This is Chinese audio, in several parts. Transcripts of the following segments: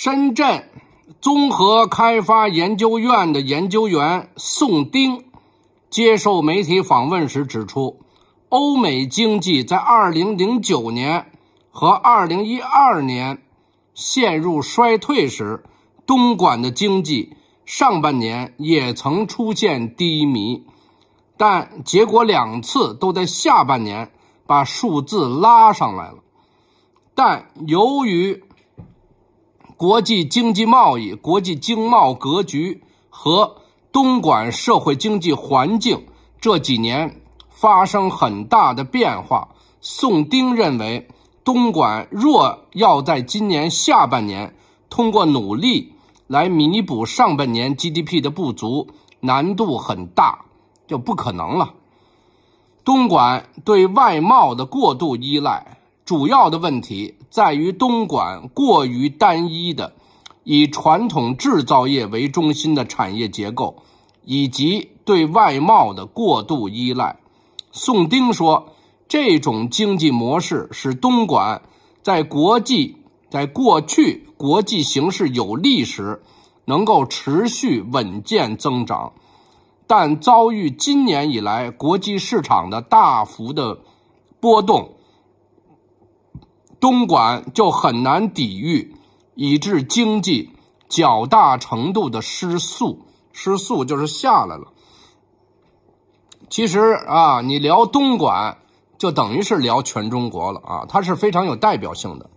深圳综合开发研究院的研究员宋丁接受媒体访问时指出，欧美经济在2009年和2012年陷入衰退时，东莞的经济上半年也曾出现低迷，但结果两次都在下半年把数字拉上来了。但由于国际经济贸易、国际经贸格局和东莞社会经济环境这几年发生很大的变化。宋丁认为，东莞若要在今年下半年通过努力来弥补上半年 GDP 的不足，难度很大，就不可能了。东莞对外贸的过度依赖。主要的问题在于东莞过于单一的以传统制造业为中心的产业结构，以及对外贸的过度依赖。宋丁说，这种经济模式使东莞在国际在过去国际形势有利时能够持续稳健增长，但遭遇今年以来国际市场的大幅的波动。东莞就很难抵御，以致经济较大程度的失速，失速就是下来了。其实啊，你聊东莞，就等于是聊全中国了啊，它是非常有代表性的。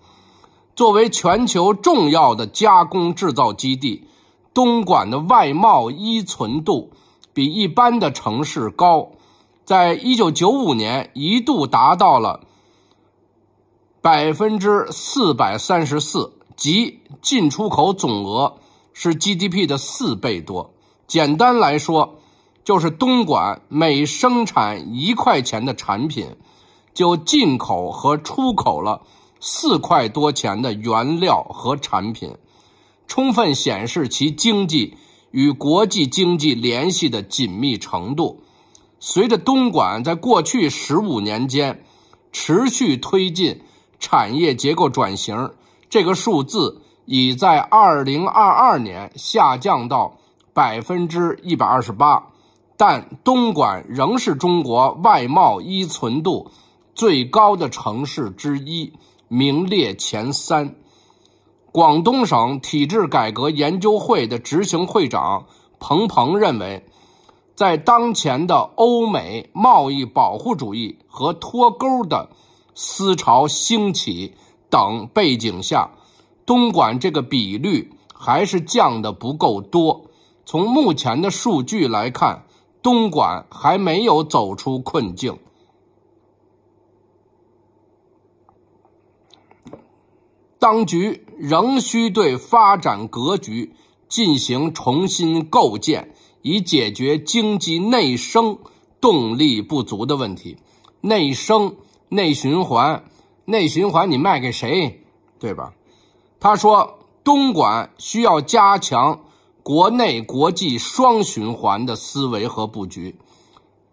作为全球重要的加工制造基地，东莞的外贸依存度比一般的城市高，在一九九五年一度达到了。百分之四百三十四，即进出口总额是 GDP 的四倍多。简单来说，就是东莞每生产一块钱的产品，就进口和出口了四块多钱的原料和产品，充分显示其经济与国际经济联系的紧密程度。随着东莞在过去十五年间持续推进。产业结构转型，这个数字已在二零二二年下降到百分之一百二十八，但东莞仍是中国外贸依存度最高的城市之一，名列前三。广东省体制改革研究会的执行会长彭鹏认为，在当前的欧美贸易保护主义和脱钩的。思潮兴起等背景下，东莞这个比率还是降的不够多。从目前的数据来看，东莞还没有走出困境，当局仍需对发展格局进行重新构建，以解决经济内生动力不足的问题。内生。内循环，内循环，你卖给谁，对吧？他说，东莞需要加强国内国际双循环的思维和布局。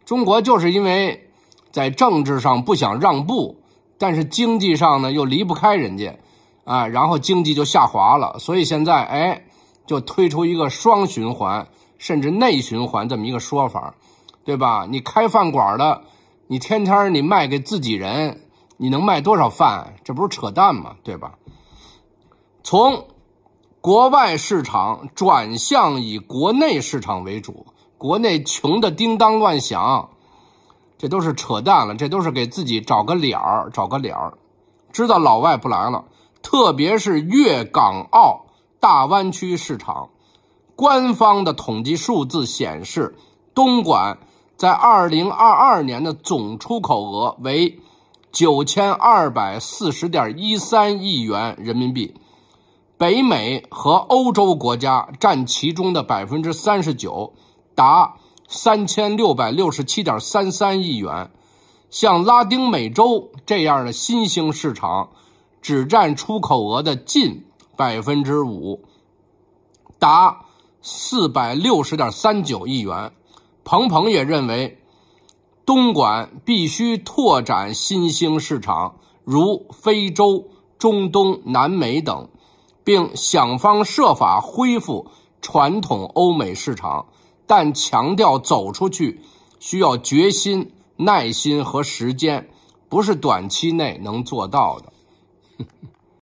中国就是因为在政治上不想让步，但是经济上呢又离不开人家，啊，然后经济就下滑了。所以现在，哎，就推出一个双循环，甚至内循环这么一个说法，对吧？你开饭馆的。你天天你卖给自己人，你能卖多少饭？这不是扯淡吗？对吧？从国外市场转向以国内市场为主，国内穷的叮当乱响，这都是扯淡了，这都是给自己找个脸儿，找个脸儿。知道老外不来了，特别是粤港澳大湾区市场，官方的统计数字显示，东莞。在二零二二年的总出口额为九千二百四十点一三亿元人民币，北美和欧洲国家占其中的百分之三十九，达三千六百六十七点三三亿元。像拉丁美洲这样的新兴市场，只占出口额的近百分之五，达四百六十点三九亿元。彭彭也认为，东莞必须拓展新兴市场，如非洲、中东、南美等，并想方设法恢复传统欧美市场，但强调走出去需要决心、耐心和时间，不是短期内能做到的。